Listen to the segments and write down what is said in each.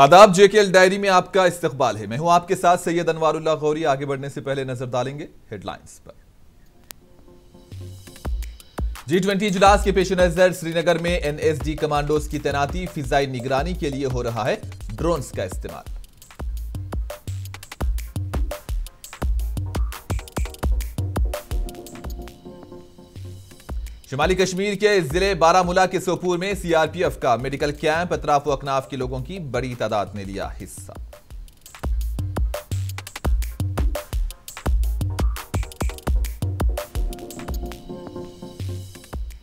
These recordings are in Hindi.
आदाब जेकेएल डायरी में आपका इस्तकबाल है मैं हूं आपके साथ सैयद अनवारुल्ला गौरी आगे बढ़ने से पहले नजर डालेंगे हेडलाइंस पर जी ट्वेंटी इजलास के पेश नजर श्रीनगर में एनएसडी कमांडोज की तैनाती फिजाई निगरानी के लिए हो रहा है ड्रोन्स का इस्तेमाल शुमाली कश्मीर के जिले बारामूला के सोपुर में सीआरपीएफ का मेडिकल कैंप अतराफ अकनाफ के लोगों की बड़ी तादाद ने लिया हिस्सा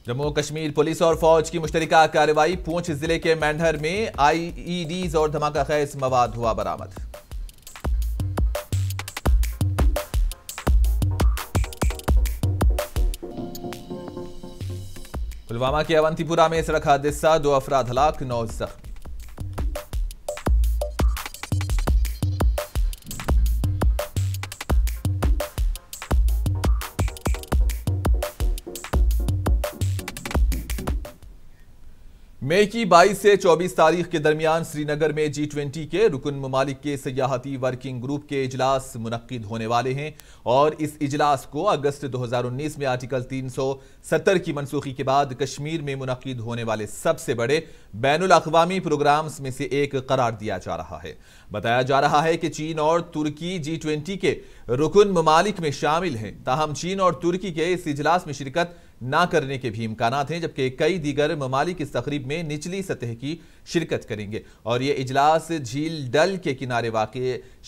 जम्मू कश्मीर पुलिस और फौज की मुश्तरका कार्रवाई पूंछ जिले के मैंढर में आईईडीज e और धमाका खैज मवाद हुआ बरामद पुलवामा के अवंतीपुरा में सड़क हादसा दो अफराध हलाक नौ जख्म मई की 22 से 24 तारीख के दरमियान श्रीनगर में जी ट्वेंटी के रुकन ममालिक के सियाहती वर्किंग ग्रुप के इजलास मुनद होने वाले हैं और इस इजलास को अगस्त 2019 में आर्टिकल 370 की मनसूखी के बाद कश्मीर में मुनद होने वाले सबसे बड़े बैन अवी प्रोग्राम्स में से एक करार दिया जा रहा है बताया जा रहा है कि चीन और तुर्की जी ट्वेंटी के रुकन ममालिक में शामिल हैं ताहम चीन और तुर्की के इस इजलास में शिरकत ना करने के भी इम्कान हैं जबकि कई दीगर ममालिक इस तकरीब में निचली सतह की शिरकत करेंगे और ये इजलास झील डल के किनारे वाक़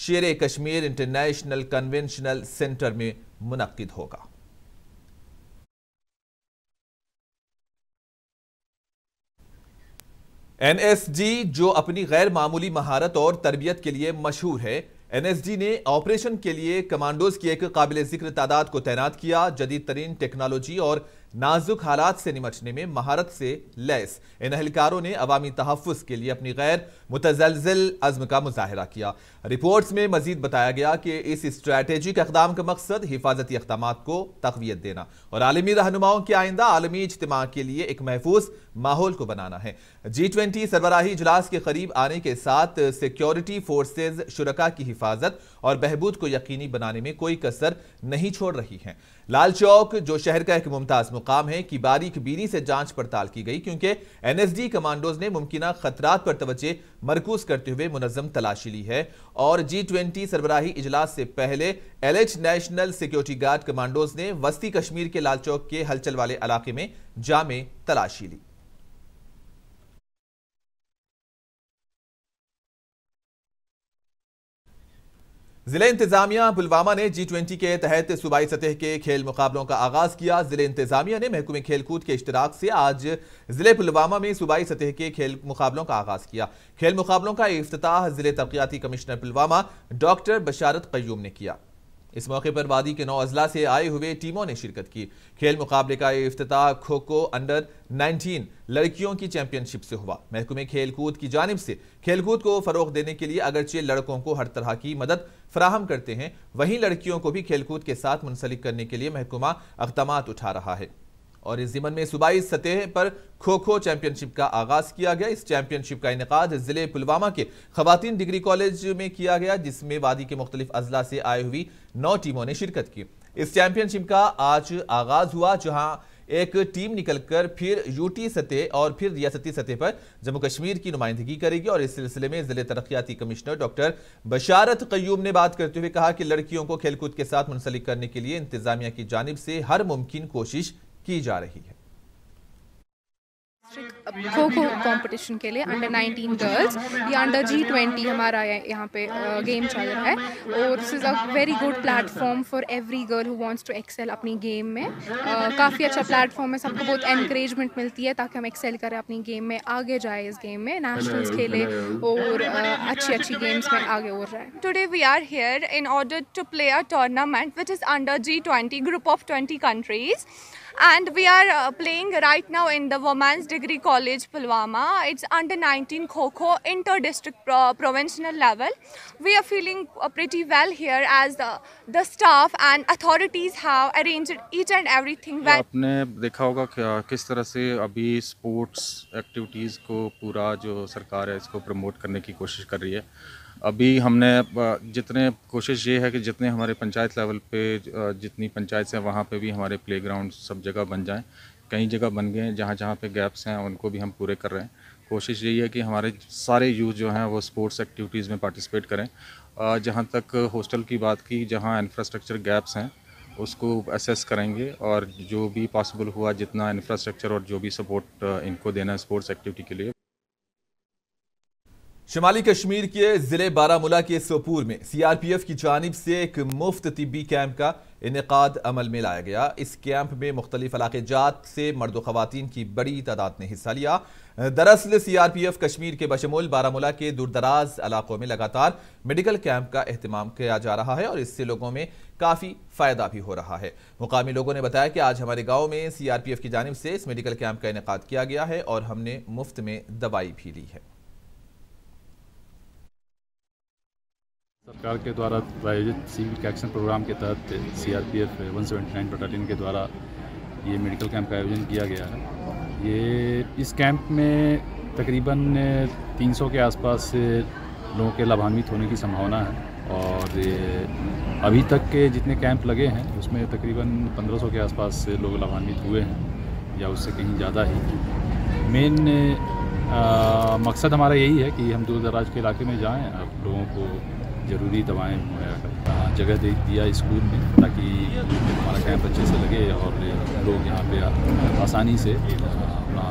शेर कश्मीर इंटरनेशनल कन्वेंशनल सेंटर में मनद होगा डी जो अपनी गैर मामूली महारत और तरबियत के लिए मशहूर है डी ने ऑपरेशन के लिए कमांडोज की एक काबिल जिक्र तादाद को तैनात किया जदीद तरीन टेक्नोलॉजी और नाजुक हालात से निमटने में महारत से लैस इन अहलकारों ने अवामी तहफ़ के लिए अपनी गैर मुतजलजल अज़म का मुजाहरा किया रिपोर्ट्स में मजीद बताया गया कि इस स्ट्रैटेजिक अकदाम का मकसद हिफाजती अकदाम को तकवीत देना और आलमी रहनुमाओं के आइंदा आलमी इजतम के लिए एक महफूज माहौल को बनाना है जी ट्वेंटी सरबराही इजलास के करीब आने के साथ सिक्योरिटी फोर्सेज शुरा की हिफाजत और बहबूद को यकीनी बनाने में कोई कसर नहीं छोड़ रही है लाल चौक जो शहर का एक मुमताज़ मुकाम है की बारीक बीरी से जांच पड़ताल की गई क्योंकि एनएसडी कमांडोज ने मुमकिन खतरात पर तवज्जे मरकूज करते हुए मुनजम तलाशी ली है और जी ट्वेंटी सरबराही इजलास से पहले एल एच नेशनल सिक्योरिटी गार्ड कमांडोज ने वस्ती कश्मीर के लाल चौक के हलचल वाले इलाके में जामे तलाशी ली जिले इंतजामिया पुलवामा ने जी ट्वेंटी के तहत सूबाई सतह के खेल मुकाबलों का आगाज किया जिले इंतजामिया ने महकुमे खेलकूद के इश्तराक से आज जिले पुलवामा में सूबाई सतह के खेल मुकाबलों का आगाज किया खेल मुकाबलों का अफ्ताह जिले तरक्याती कमिश्नर पुलवामा डॉक्टर बशारत क्यूम ने किया इस मौके पर वादी के नौ अजला से आए हुए टीमों ने शिरकत की खेल मुकाबले का ये अफ्ताह खो खो अंडर 19 लड़कियों की चैंपियनशिप से हुआ महकमे खेलकूद की जानब से खेलकूद को फ़रोग देने के लिए अगरचे लड़कों को हर तरह की मदद फराहम करते हैं वहीं लड़कियों को भी खेलकूद के साथ मुंसलिक करने के लिए महकमा इकदाम उठा रहा है और इस जिमन में सूबाई सतह पर खो खो चैंपियनशिप का आगाज किया गया इस चैंपियनशिप का इनका जिले पुलवामा के खातन डिग्री कॉलेज में किया गया जिसमें वादी के मुख्तलिफ अजला से आई हुई नौ टीमों ने शिरकत की इस चैंपियनशिप का आज आगाज हुआ जहां एक टीम निकलकर फिर यूटी सतह और फिर रियासती सतह पर जम्मू कश्मीर की नुमाइंदगी करेगी और इस सिलसिले में जिले तरक्याती कमिश्नर डॉक्टर बशारत कयूम ने बात करते हुए कहा कि लड़कियों को खेलकूद के साथ मुंसलिक करने के लिए इंतजामिया की जानब से हर मुमकिन कोशिश की जा रही है खो खो कॉम्पिटिशन के लिए अंडर 19 गर्ल्स ये अंडर जी ट्वेंटी हमारा यहाँ पे गेम चल रहा है और this is a very good platform for every girl who wants to excel अपनी गेम में काफ़ी अच्छा प्लेटफॉर्म है सबको बहुत एनकरेजमेंट मिलती है ताकि हम एक्सेल करें अपनी गेम में आगे जाए इस गेम में नेशनल्स खेले और अच्छी अच्छी गेम्स में आगे और जाए today we are here in order to play a tournament which is under G twenty group of twenty countries and we are uh, playing right now in the Women's Degree College Pulwama. It's under 19 Kho inter-district pro uh, provincial level. We are feeling uh, pretty well here as the, the staff and authorities have arranged each and everything. Well. आपने देखा होगा किस तरह से अभी स्पोर्ट्स एक्टिविटीज़ को पूरा जो सरकार है इसको करने की कोशिश कर रही है अभी हमने जितने कोशिश ये है कि जितने हमारे पंचायत लेवल पे जितनी पंचायत हैं वहाँ पे भी हमारे प्लेग्राउंड सब जगह बन जाएं कई जगह बन गए हैं जहाँ जहाँ पे गैप्स हैं उनको भी हम पूरे कर रहे हैं कोशिश यही है कि हमारे सारे यूथ जो हैं वो स्पोर्ट्स एक्टिविटीज़ में पार्टिसिपेट करें जहाँ तक हॉस्टल की बात की जहाँ इंफ्रास्ट्रक्चर गैप्स हैं उसको असेस करेंगे और जो भी पॉसिबल हुआ जितना इंफ्रास्ट्रक्चर और जो भी सपोर्ट इनको देना है स्पोर्ट्स एक्टिविटी के लिए शुमाली कश्मीर के जिले बारामूला के सोपुर में सीआरपीएफ की जानब से एक मुफ्त तिबी कैंप का इनका अमल में लाया गया इस कैंप में मुख्तलिफ इलाके जात से मर्द खुवान की बड़ी तादाद ने हिस्सा लिया दरअसल सीआरपीएफ कश्मीर के बशमूल बारामूला के दूरदराज इलाकों में लगातार मेडिकल कैंप का अहतमाम किया जा रहा है और इससे लोगों में काफ़ी फ़ायदा भी हो रहा है मुकामी लोगों ने बताया कि आज हमारे गाँव में एफ की जानब से इस मेडिकल कैंप का इनका किया गया है और हमने मुफ्त में दवाई भी ली है सरकार के द्वारा प्रायोजित सिविक एक्शन प्रोग्राम के तहत सीआरपीएफ 179 बटालियन के द्वारा ये मेडिकल कैंप का आयोजन किया गया है ये इस कैंप में तकरीबन 300 के आसपास लोगों के लाभान्वित होने की संभावना है और अभी तक के जितने कैंप लगे हैं उसमें तकरीबन 1500 के आसपास से लोग लाभान्वित हुए हैं या उससे कहीं ज़्यादा ही मेन मकसद हमारा यही है कि हम दूर दराज के इलाके में जाएँ अब लोगों को ज़रूरी दवाएँ मुहैया कर जगह दे दिया स्कूल में ताकि हमारा कैंप अच्छे से लगे और लोग यहाँ पे आसानी से अपना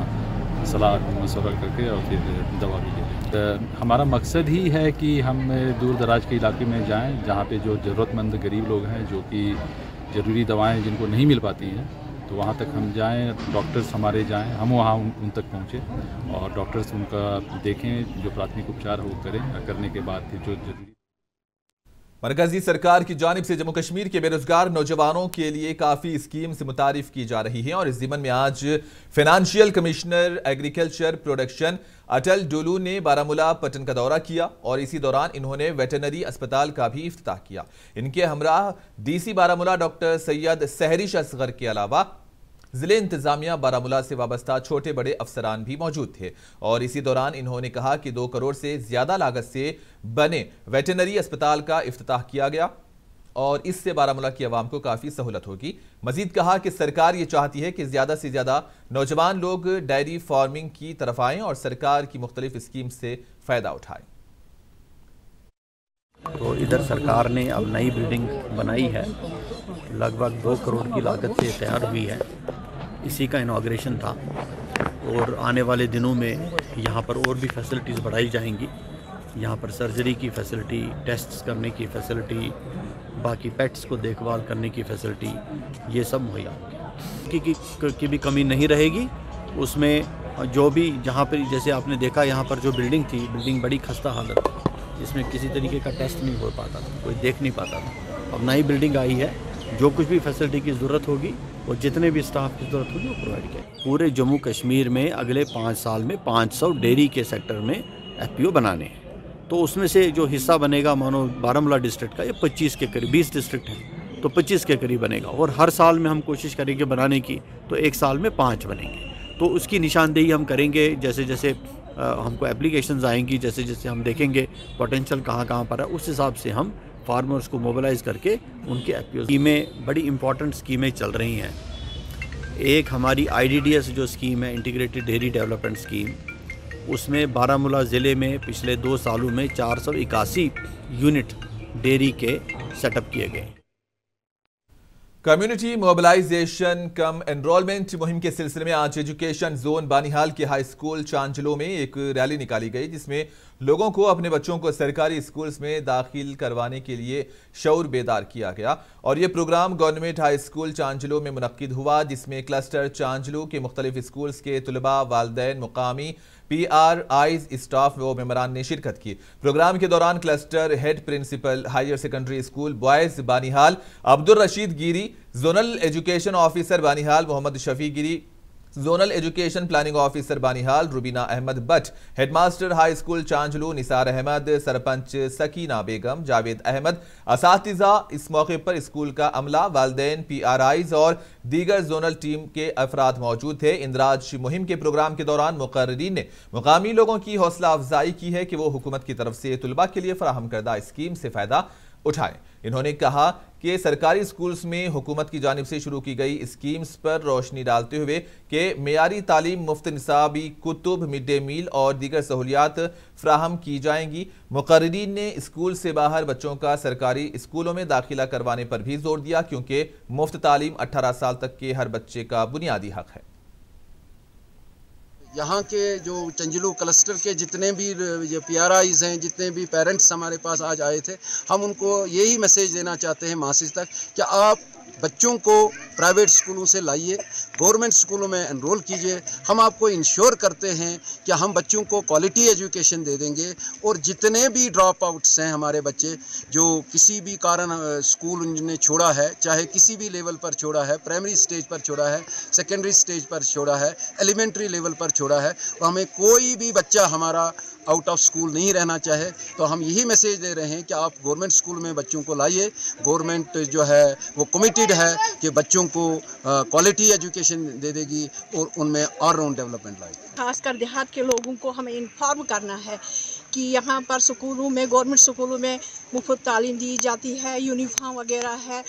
सलाह मशवरा करके और फिर दवा भी ले हमारा मकसद ही है कि हम दूर दराज के इलाके में जाएं जहाँ पे जो ज़रूरतमंद गरीब लोग हैं जो कि ज़रूरी दवाएं जिनको नहीं मिल पाती हैं तो वहाँ तक हम जाएं डॉक्टर्स हमारे जाएं हम वहाँ उन, उन तक पहुँचें और डॉक्टर्स उनका देखें जो प्राथमिक उपचार हो करें करने के बाद फिर जो जरूरी मरकजी सरकार की जानब से जम्मू कश्मीर के बेरोजगार नौजवानों के लिए काफ़ी स्कीम्स मुतारफ की जा रही हैं और इस जिमन में आज financial commissioner agriculture production Atal Dulloo ने बारामूला पटन का दौरा किया और इसी दौरान इन्होंने वेटनरी अस्पताल का भी अफ्ताह किया इनके हमरा डीसी बारामूला डॉक्टर सैयद सहरिश असगर के अलावा जिले इंतजामिया बारामूला से वाबस्ता छोटे बड़े अफसरान भी मौजूद थे और इसी दौरान इन्होंने कहा कि दो करोड़ से ज्यादा लागत से बने वेटनरी अस्पताल का अफ्ताह किया गया और इससे बारामूला की आवाम को काफ़ी सहूलत होगी मजीद कहा कि सरकार ये चाहती है कि ज़्यादा से ज़्यादा नौजवान लोग डेयरी फार्मिंग की तरफ आए और सरकार की मुख्तलिफ स्कीम से फ़ायदा उठाए तो इधर सरकार ने अब नई बिल्डिंग बनाई है लगभग दो करोड़ की लागत से तैयार हुई है इसी का इनाग्रेशन था और आने वाले दिनों में यहाँ पर और भी फैसिलिटीज़ बढ़ाई जाएंगी यहाँ पर सर्जरी की फैसिलिटी टेस्ट करने की फैसिलिटी बाकी पेट्स को देखभाल करने की फैसिलिटी ये सब मुहैया की, की, की भी कमी नहीं रहेगी उसमें जो भी जहाँ पर जैसे आपने देखा यहाँ पर जो बिल्डिंग थी बिल्डिंग बड़ी खस्ता हालत थी इसमें किसी तरीके का टेस्ट नहीं हो पाता था कोई देख नहीं पाता था अब नई बिल्डिंग आई है जो कुछ भी फैसिलिटी की ज़रूरत होगी और जितने भी स्टाफ की ज़रूरत होगी वो प्रोवाइड किया पूरे जम्मू कश्मीर में अगले पाँच साल में पाँच सौ डेयरी के सेक्टर में एफ बनाने हैं तो उसमें से जो हिस्सा बनेगा मानो बारामूला डिस्ट्रिक्ट का ये पच्चीस के करीब बीस डिस्ट्रिक्ट हैं तो पच्चीस के करीब बनेगा और हर साल में हम कोशिश करेंगे बनाने की तो एक साल में पाँच बनेंगे तो उसकी निशानदेही हम करेंगे जैसे जैसे हमको एप्लीकेशन आएंगी जैसे जैसे हम देखेंगे पोटेंशियल कहाँ कहाँ पर है उस हिसाब से हम फार्मर्स को मोबिलाइज करके उनके अपील स्कीमें बड़ी इंपॉर्टेंट स्कीमें चल रही हैं एक हमारी आईडीडीएस जो स्कीम है इंटीग्रेटेड डेयरी डेवलपमेंट स्कीम उसमें बारामूला ज़िले में पिछले दो सालों में चार यूनिट डेयरी के सेटअप किए गए कम्युनिटी मोबिलाइजेशन कम एनरोलमेंट मुहिम के सिलसिले में आज एजुकेशन जोन बानिहाल के हाई स्कूल चांचलो में एक रैली निकाली गई जिसमें लोगों को अपने बच्चों को सरकारी स्कूल्स में दाखिल करवाने के लिए शौर बेदार किया गया और ये program government high school Chanchlo में मुनद हुआ जिसमें क्लस्टर चांचलो के मुख्तलिफ स्कूल्स के तलबा वालदे मुकामी आर आईज स्टाफ व मेम्बरान ने शिरकत की प्रोग्राम के दौरान cluster head principal higher secondary school boys Banihal Abdul Rashid Giri zonal education officer Banihal Mohammad Shafi Giri zonal education planning officer Banihal Rubina Ahmad Butt headmaster high school Chanjloo Nisar Ahmad sarpanch Sakina Begum Javed Ahmad इस मौके पर स्कूल का अमला वालदेन पी आर आईज और दीगर जोनल टीम के अफराद मौजूद थे इंदराज मुहिम के प्रोग्राम के दौरान मुकर्रीन ने मुकामी लोगों की हौसला अफजाई की है कि वो हुकूमत की तरफ से तलबा के लिए फराहम करदा स्कीम से फ़ायदा उठाएं इन्होंने कहा कि सरकारी स्कूल्स में हुकूमत की जानब से शुरू की गई स्कीम्स पर रोशनी डालते हुए कि मीरी तालीम मुफ्त निसाबी कुतुब मिड डे मील और दीगर सहूलियात फ्राहम की जाएंगी मुकर्रीन ने स्कूल से बाहर बच्चों का सरकारी स्कूलों में दाखिला करवाने पर भी जोर दिया क्योंकि मुफ्त तालीम अट्ठारह साल तक के हर बच्चे का बुनियादी हक है यहाँ के जो चंजलू क्लस्टर के जितने भी ये पी आर आईज हैं जितने भी पेरेंट्स हमारे पास आज आए थे हम उनको यही मैसेज देना चाहते हैं मासिज तक कि आप बच्चों को प्राइवेट स्कूलों से लाइए गवर्नमेंट स्कूलों में एनरोल कीजिए हम आपको इंश्योर करते हैं कि हम बच्चों को क्वालिटी एजुकेशन दे देंगे और जितने भी ड्रॉप आउट्स हैं हमारे बच्चे जो किसी भी कारण स्कूल ने छोड़ा है चाहे किसी भी लेवल पर छोड़ा है प्राइमरी स्टेज पर छोड़ा है सेकेंडरी स्टेज पर छोड़ा है एलिमेंट्री लेवल पर छोड़ा है और तो हमें कोई भी बच्चा हमारा आउट ऑफ स्कूल नहीं रहना चाहे तो हम यही मैसेज दे रहे हैं कि आप गवर्नमेंट स्कूल में बच्चों को लाइए गवर्नमेंट जो है वो कमिटेड है कि बच्चों को क्वालिटी एजुकेशन दे देगी और उनमें ऑलराउंड डेवलपमेंट लाएगी खासकर देहात के लोगों को हमें इन्फॉर्म करना है कि यहाँ पर स्कूलों में गवर्नमेंट स्कूलों में मुफ्त तालीम दी जाती है यूनिफॉर्म वगैरह है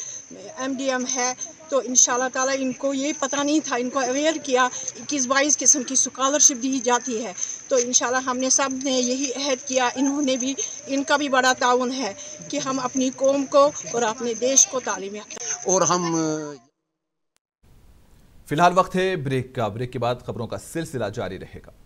एमडीएम है तो इन ताला इनको ये पता नहीं था इनको अवेयर किया इक्कीस बाईस किस्म की स्कॉलरशिप दी जाती है तो इन हमने सब ने यही अहद किया इन्होंने भी इनका भी बड़ा ताउन है कि हम अपनी कौम को और अपने देश को तालीम और हम फिलहाल वक्त है ब्रेक का ब्रेक के बाद खबरों का सिलसिला जारी रहेगा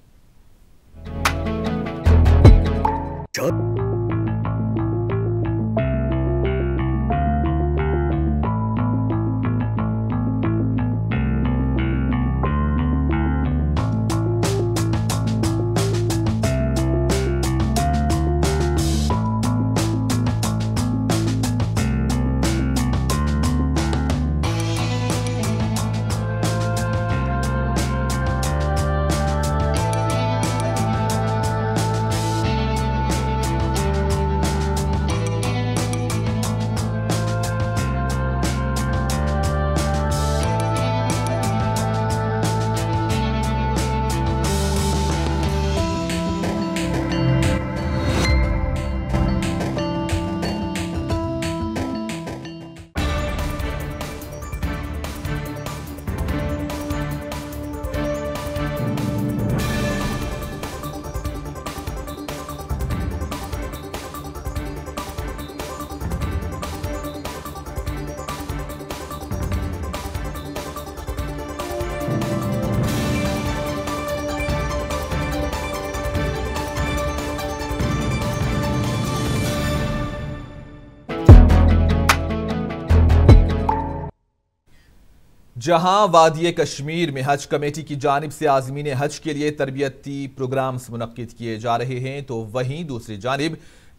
जहां वादी कश्मीर में हज कमेटी की जानब से आजमीन हज के लिए तरबियती प्रोग्राम्स मुनद किए जा रहे हैं तो वहीं दूसरी जानब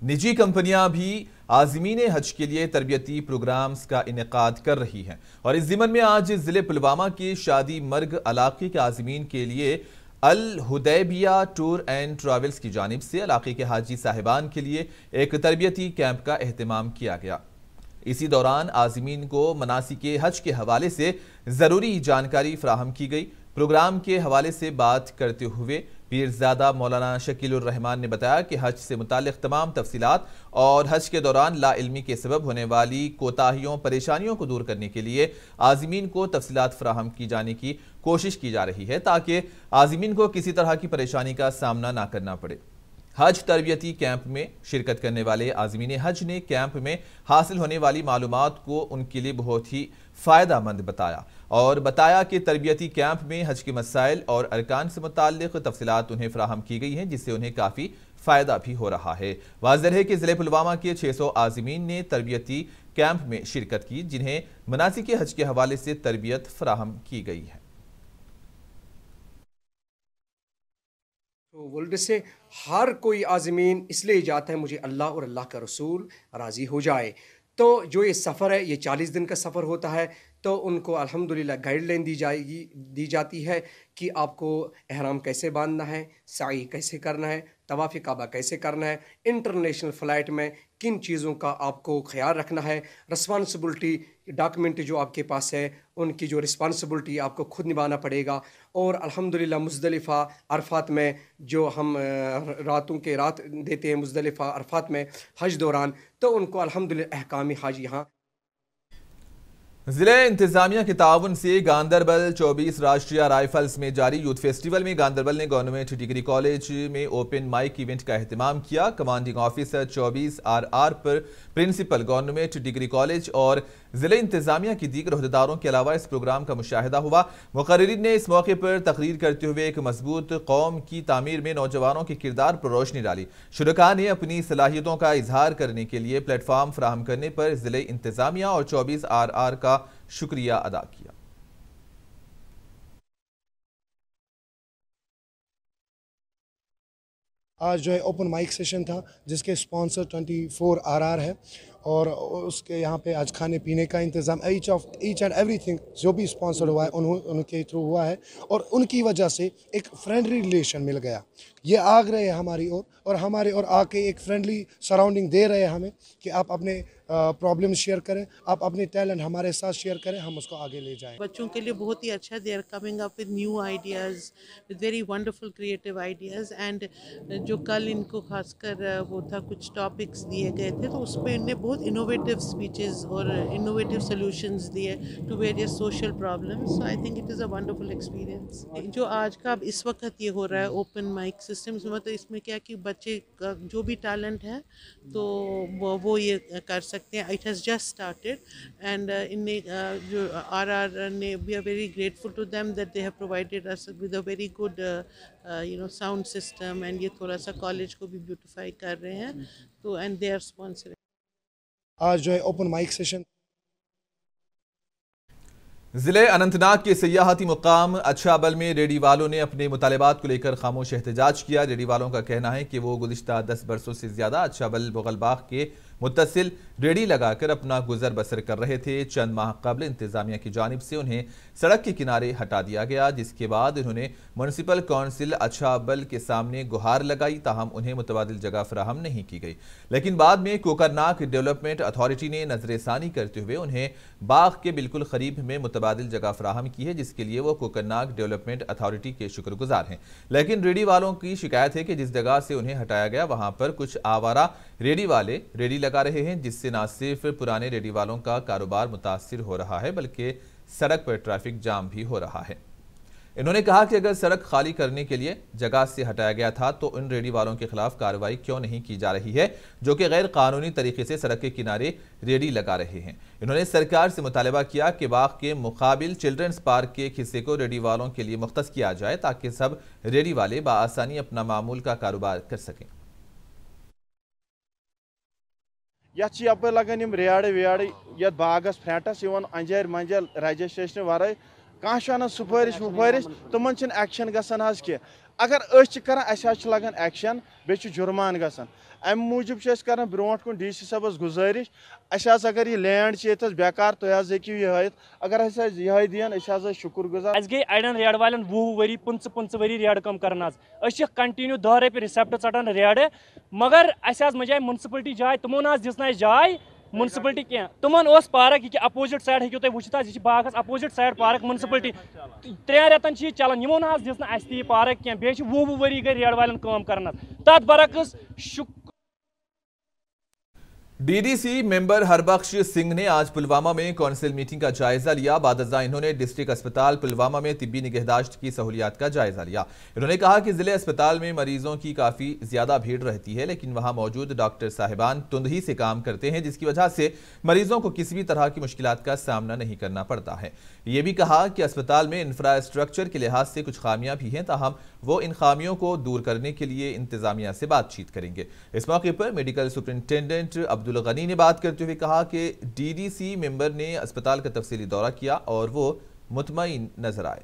निजी कंपनियां भी आजमीन हज के लिए तरबियती प्रोग्राम्स का इनका कर रही हैं और इस ज़िमन में आज ज़िले पुलवामा के शादी मर्ग इलाके के आजमीन के लिए Al Hudaibiya tour and travels की जानब से इलाके के हाजी साहिबान के लिए एक तरबियती कैंप का अहतमाम किया गया इसी दौरान आजमीन को मनासी के हज के हवाले से ज़रूरी जानकारी फ्राहम की गई प्रोग्राम के हवाले से बात करते हुए पीरजादा मौलाना शकीलरहमान ने बताया कि हज से मुतल तमाम तफसीत और हज के दौरान लाइलमी के सबब होने वाली कोताहियों परेशानियों को दूर करने के लिए आजमीन को तफसीत फ्राहम की जाने की कोशिश की जा रही है ताकि आजमीन को किसी तरह की परेशानी का सामना ना करना पड़े हज तरबियती कैंप में शिरकत करने वाले आजमीन हज ने कैंप में हासिल होने वाली मालूम को उनके लिए बहुत ही फ़ायदा मंद बताया और बताया कि तरबियती कैंप में हज के मसाइल और अरकान से मुतक तफसलत उन्हें फ्राहम की गई हैं जिससे उन्हें काफ़ी फ़ायदा भी हो रहा है वाजह है कि ज़िले पुलवामा के छः सौ आजमीन ने तरबियती कैंप में शिरकत की जिन्हें मनासिक हज के हवाले से तरबियत फ्राहम की गई है तो वल्ड से हर कोई आज़मीन इसलिए जाता है मुझे अल्लाह और अल्लाह का रसूल राज़ी हो जाए तो जो ये सफ़र है ये चालीस दिन का सफ़र होता है तो उनको अल्हम्दुलिल्लाह गाइडलाइन दी जाएगी दी जाती है कि आपको अहराम कैसे बांधना है साई कैसे करना है तवाफ़ काबा कैसे करना है इंटरनेशनल फ़्लाइट में किन चीज़ों का आपको ख्याल रखना है रिस्पॉन्सिबिलिटी डॉक्यूमेंट जो आपके पास है उनकी जो रिस्पॉन्सिबिलिटी आपको खुद निभाना पड़ेगा और अल्हम्दुलिल्लाह मुजदलिफ़ा अरफात में जो हम रातों के रात देते हैं मुजदलिफ़ा अरफात में हज दौरान तो उनको अलहमदिल्ला अहकामी हज यहाँ जिले इंतजामिया के ताउन से गांधरबल 24 राष्ट्रीय राइफल्स में जारी यूथ फेस्टिवल में गांधरबल ने गवर्नमेंट डिग्री कॉलेज में ओपन माइक इवेंट का अहतमाम किया कमांडिंग ऑफिसर 24 आरआर पर प्रिंसिपल गवर्नमेंट डिग्री कॉलेज और जिले इंतजामिया की दीगर अहदेदारों के अलावा इस प्रोग्राम का मुशाहिदा हुआ मुकर्रीन ने इस मौके पर तकरीर करते हुए एक मजबूत कौम की तमीर में नौजवानों के किरदार पर रोशनी डाली शुरुआ ने अपनी सलाहियतों का इजहार करने के लिए प्लेटफार्म फ्राहम करने पर जिले इंतजामिया और चौबीस आर आर का शुक्रिया अदा किया आज जो है ओपन माइक सेशन था जिसके स्पॉन्सर 24 आरआर है और उसके यहाँ पे आज खाने पीने का इंतज़ाम each of each and everything जो भी स्पॉन्सर हुआ है उन्हों उनके थ्रू हुआ है और उनकी वजह से एक फ्रेंडली रिलेशन मिल गया ये आग रहे हमारी ओर और, और हमारे और आके एक फ्रेंडली सराउंडिंग दे रहे हैं हमें कि आप अपने प्रॉब्लम शेयर करें आप अपनी टैलेंट हमारे साथ शेयर करें हम उसको आगे ले जाएं बच्चों के लिए बहुत ही अच्छा they are coming up with new ideas with very wonderful creative ideas and जो कल इनको खासकर वो था कुछ टॉपिक्स दिए गए थे तो उसमें इनने बहुत इनोवेटिव स्पीचेज और इनोवेटिव सोल्यूशन दिए to various social problem so I think it is a wonderful experience जो आज का अब इस वक्त ये हो रहा है ओपन माइक सिस्टम मतलब इसमें क्या कि बच्चे का जो भी टैलेंट है तो वो, वो ये कर सकते सकते हैं it has just started and in जो आर uh, आर ने we are very grateful to them that they have provided us with a very good you know sound system and ये थोड़ा सा कॉलेज को भी ब्यूटिफाई कर रहे हैं तो एंड दे आर स्पॉन्सर आज जो है ओपन माइक सेशन ज़िले अनंतनाग के सियाहती मुकाम अच्छाबल में रेडी वालों ने अपने मुतालबात को लेकर खामोश एहतजाज किया रेडी वालों का कहना है कि वो गुजशत दस बरसों से ज़्यादा अच्छाबल बल के मुतसिल रेडी लगाकर अपना गुजर बसर कर रहे थे चंद माह कबल इंतजामिया की जानब से उन्हें सड़क के किनारे हटा दिया गया जिसके बाद उन्होंने म्यूनसिपल काउंसिल अछाबल के सामने गुहार लगाई ताहम उन्हें मुतबाद जगह फराहम नहीं की गई लेकिन बाद में कोकरनाक डेवलपमेंट अथॉरिटी ने नजरसानी करते हुए उन्हें बाग के बिल्कुल करीब में मुतबाद जगह फराहम की है जिसके लिए वो कोकरनाक डेवलपमेंट अथॉरिटी के शुक्रगुजार हैं लेकिन रेडी वालों की शिकायत है कि जिस जगह से उन्हें हटाया गया वहाँ पर कुछ आवारा रेडी वाले रेडी लगा लगा रहे हैं जिससे न सिर्फ पुराने रेडी वालों का कारोबार मुतासर हो रहा है बल्कि सड़क पर ट्रैफिक जाम भी हो रहा है इन्होंने कहा कि अगर सड़क खाली करने के लिए जगह से हटाया गया था तो उन रेडी वालों के खिलाफ कार्रवाई क्यों नहीं की जा रही है जो कि गैर कानूनी तरीके से सड़क के किनारे रेडी लगा रहे हैं इन्होंने सरकार से मुतालबा किया कि बाग के मुकाबिल चिल्ड्रंस पार्क के हिस्से को रेडी वालों के लिए मुख्त किया जाए ताकि सब रेडी वाले बसानी अपना मामूल का कारोबार कर सकें ये यप लगन रेड़ वेड़ ये बागस फ्रेंटस इवन अंजर मंजर रजिस्ट्रेशन वरि कह अनान सिफारिश वफारिश तुम एक्शन गसान हज कह अगर कर लगन एक्शन बे जुर्मान गसान अम मूजूब कर ब्रोह कुन डी सी सबस गुजारिश अस अगर यह लैंड ये बेकार तुम हज हूँ यह अगर यह दिन शुक्र गुजार अस गई अड़न रेड वाले वह वरी पंच पंच वरी रेड कम कर कंटिन्यू दह रपि रिसेप्ट चटान रेड मगर अस मजाय म्यूनसिपलटी जाय तमो दिस जाय मुनसिपलटी क्या तुम पार्क यह अपोजिट साइड हूँ तुम वुचित यह बागस अपोजिट साइड पार्क मुनसिपलटी त्रेन रेतन चलान यमो ना दिस ना पार्क कह वह वह वरी गई रेड वाले काम कर तथ बरक्स डीडीसी मेंबर हरबख्श सिंह ने आज पुलवामा में कौंसिल मीटिंग का जायजा लिया बाद इन्होंने डिस्ट्रिक्ट अस्पताल पुलवामा में तिब्बी निगहदाश्त की सहूलियात का जायजा लिया इन्होंने कहा कि जिले अस्पताल में मरीजों की काफी ज्यादा भीड़ रहती है लेकिन वहां मौजूद डॉक्टर साहिबान तुंदही से काम करते हैं जिसकी वजह से मरीजों को किसी भी तरह की मुश्किल का सामना नहीं करना पड़ता है ये भी कहा कि अस्पताल में इंफ्रास्ट्रक्चर के लिहाज से कुछ खामियां भी हैं ताहम वो इन खामियों को दूर करने के लिए इंतजामिया से बातचीत करेंगे इस मौके पर मेडिकल सुप्रिंटेंडेंट अब्दुल गनी ने बात करते हुए कहा कि डी डी सी मेम्बर ने अस्पताल का तफसली दौरा किया और वो मुतमिन नजर आए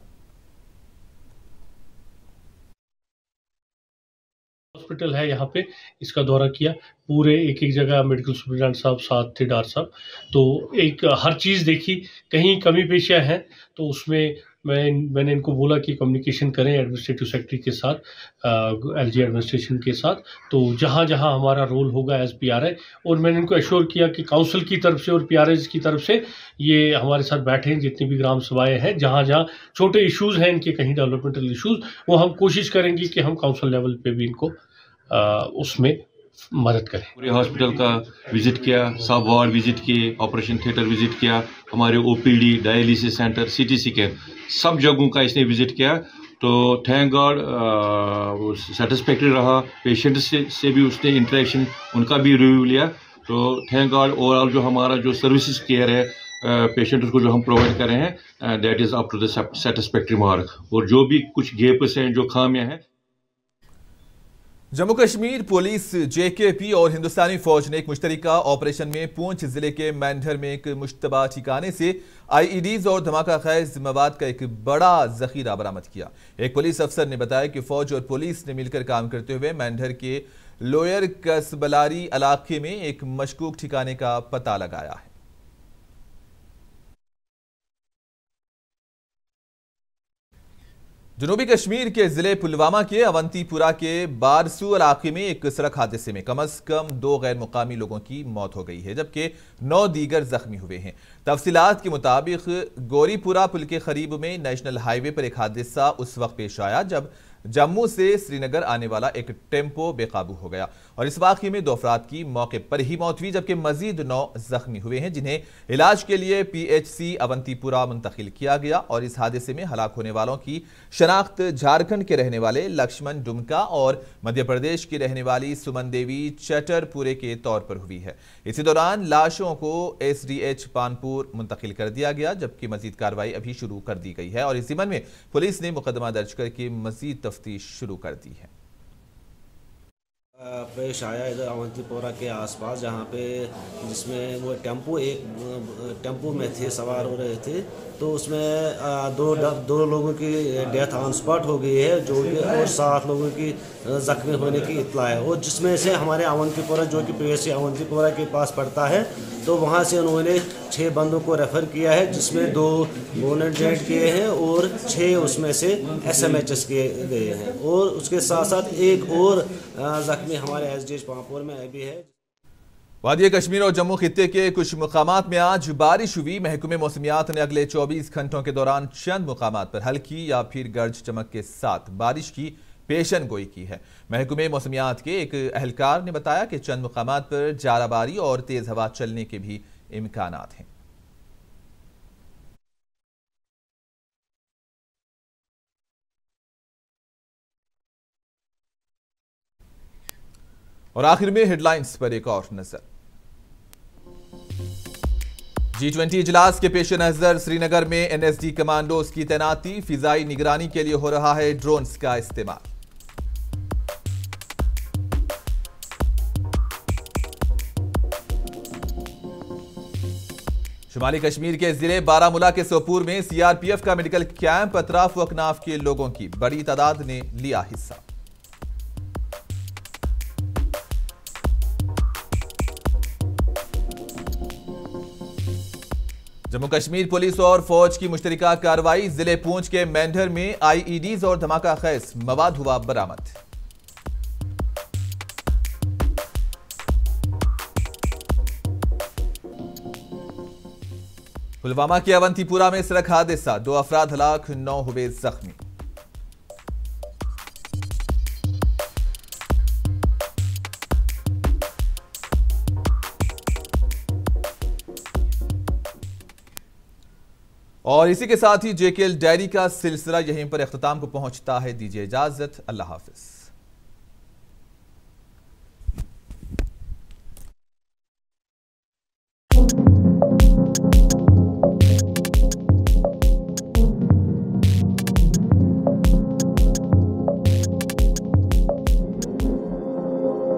हॉस्पिटल है यहाँ पे इसका दौरा किया पूरे एक एक जगह मेडिकल सुप्रिटेंडेंट साहब साथ थे डॉक्टर साहब तो एक हर चीज़ देखी कहीं कमी पेशियाँ हैं तो उसमें मैं मैंने इनको बोला कि कम्युनिकेशन करें एडमिनिस्ट्रेटिव सेक्रेटरी के साथ एल जी एडमिनिस्ट्रेशन के साथ तो जहाँ जहाँ हमारा रोल होगा एज पी आर आई और मैंने इनको एश्योर किया कि काउंसिल की तरफ से और पी आर की तरफ से ये हमारे साथ बैठे हैं जितनी भी ग्राम सभाएँ हैं जहाँ जहाँ छोटे इशूज़ हैं इनके कहीं डेवलपमेंटल इशूज़ वो हम कोशिश करेंगे कि हम काउंसिल लेवल पर भी इनको आ, उसमें मदद करें पूरे हॉस्पिटल का विजिट किया सब वार्ड विजिट किए ऑपरेशन थिएटर विजिट किया हमारे OPD dialysis centre T camp सब जगहों का इसने विजिट किया तो थैंक गॉड सेटिस्फेक्ट्री रहा पेशेंट से, से भी उसने इंटरेक्शन उनका भी रिव्यू लिया तो थैंक गॉड ओवरऑल जो हमारा जो सर्विसेज केयर है पेशेंट को जो हम प्रोवाइड कर रहे हैं that is up to the mark और जो भी कुछ गेप्स हैं जो खामियाँ हैं जम्मू कश्मीर पुलिस जेकेपी और हिंदुस्तानी फौज ने एक मुश्तरका ऑपरेशन में पूंछ जिले के मैंढर में एक मुश्तबा ठिकाने से आईईडीज और धमाका खैज मवाद का एक बड़ा जखीरा बरामद किया एक पुलिस अफसर ने बताया कि फौज और पुलिस ने मिलकर काम करते हुए मैंढर के लोयर कसबलारी इलाके में एक मशकूक ठिकाने का पता लगाया है जनूबी कश्मीर के जिले पुलवामा के अवंतीपुरा के बारसू इलाके में एक सड़क हादसे में कम अज कम दो गैर मुकामी लोगों की मौत हो गई है जबकि नौ दीगर जख्मी हुए हैं तफसीत के मुताबिक गोरीपुरा पुल के करीब में नेशनल हाईवे पर एक हादसा उस वक्त पेश आया जब जम्मू से श्रीनगर आने वाला एक टेम्पो बेकाबू हो गया और इस वाक्य में दो अफराद की मौके पर ही मौत हुई जबकि मजीद नौ जख्मी हुए हैं जिन्हें इलाज के लिए पी एच सी अवंतीपुरा मुंतकिल किया गया और इस हादसे में हलाक होने वालों की शनाख्त झारखंड के रहने वाले लक्ष्मण डुमका और मध्य प्रदेश की रहने वाली सुमन देवी चटरपुरे के तौर पर हुई है इसी दौरान लाशों को एस डी एच पानपुर मुंतकिल कर दिया गया जबकि मजीद कार्रवाई अभी शुरू कर दी गई है और इस जिमन में पुलिस ने मुकदमा दर्ज करके मजीद तफ्तीश शुरू कर दी है पेश आया इधर अवंतीपोरा के आसपास जहाँ पे जिसमें वो टेम्पो एक टेम्पो में थे सवार हो रहे थे तो उसमें दो दो लोगों की डेथ ऑन स्पॉट हो गई है जो कि और सात लोगों की जख्मी होने की इतला है और जिसमें से हमारे अवंतीपोरा जो कि प्रेसी अवंतीपोरा के पास पड़ता है तो वहाँ से उन्होंने छः बंदों को रेफ़र किया है जिसमें दो बोनेट डेड किए हैं और छः उसमें से एस एम एच एस किए गए हैं और उसके साथ साथ एक और जख्मी में हमारे एस डी एच पापोर में अभी है वादी कश्मीर और जम्मू खत्े के कुछ मकाम में आज बारिश हुई महकमे मौसमियात ने अगले 24 घंटों के दौरान चंद मकाम पर हल्की या फिर गर्ज चमक के साथ बारिश की पेशन गोई की है महकमे मौसमियात के एक अहलकार ने बताया कि चंद मकाम पर जाराबारी और तेज़ हवा चलने के भी इम्कान हैं और आखिर में हेडलाइंस पर एक और नजर जी ट्वेंटी इजलास के पेश नजर श्रीनगर में एनएसडी कमांडोज की तैनाती फिजाई निगरानी के लिए हो रहा है ड्रोन का इस्तेमाल शुमाली कश्मीर के जिले बारामूला के सोपुर में सीआरपीएफ का मेडिकल कैंप अतराफ व अकनाफ के लोगों की बड़ी तादाद ने लिया हिस्सा जम्मू कश्मीर पुलिस और फौज की मुश्तरका कार्रवाई जिले पूंछ के मैंढर में आईईडीज e और धमाका खैस मवाद हुआ बरामद पुलवामा के अवंतीपुरा में सड़क हादसा दो अफराध हलाक नौ हुए जख्मी और इसी के साथ ही जेकेएल डायरी का सिलसिला यहीं पर अख्ताम को पहुंचता है दीजिए इजाजत अल्लाह हाफिज